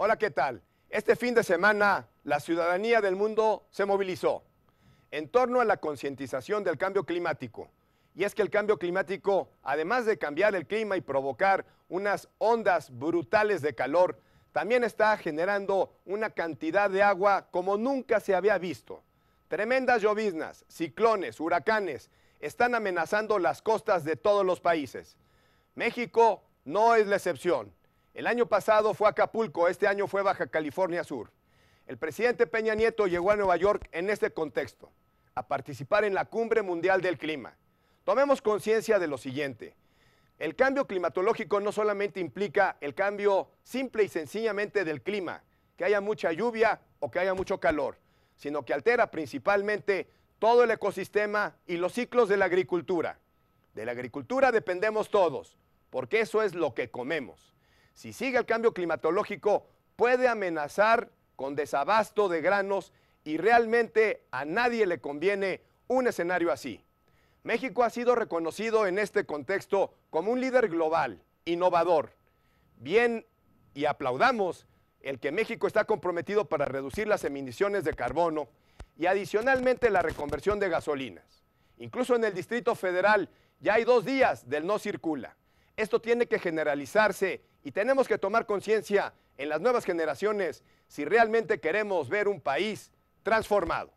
Hola, ¿qué tal? Este fin de semana la ciudadanía del mundo se movilizó en torno a la concientización del cambio climático. Y es que el cambio climático, además de cambiar el clima y provocar unas ondas brutales de calor, también está generando una cantidad de agua como nunca se había visto. Tremendas lloviznas, ciclones, huracanes están amenazando las costas de todos los países. México no es la excepción. El año pasado fue Acapulco, este año fue Baja California Sur. El presidente Peña Nieto llegó a Nueva York en este contexto, a participar en la Cumbre Mundial del Clima. Tomemos conciencia de lo siguiente. El cambio climatológico no solamente implica el cambio simple y sencillamente del clima, que haya mucha lluvia o que haya mucho calor, sino que altera principalmente todo el ecosistema y los ciclos de la agricultura. De la agricultura dependemos todos, porque eso es lo que comemos si sigue el cambio climatológico, puede amenazar con desabasto de granos y realmente a nadie le conviene un escenario así. México ha sido reconocido en este contexto como un líder global, innovador. Bien y aplaudamos el que México está comprometido para reducir las emisiones de carbono y adicionalmente la reconversión de gasolinas. Incluso en el Distrito Federal ya hay dos días del no circula. Esto tiene que generalizarse y tenemos que tomar conciencia en las nuevas generaciones si realmente queremos ver un país transformado.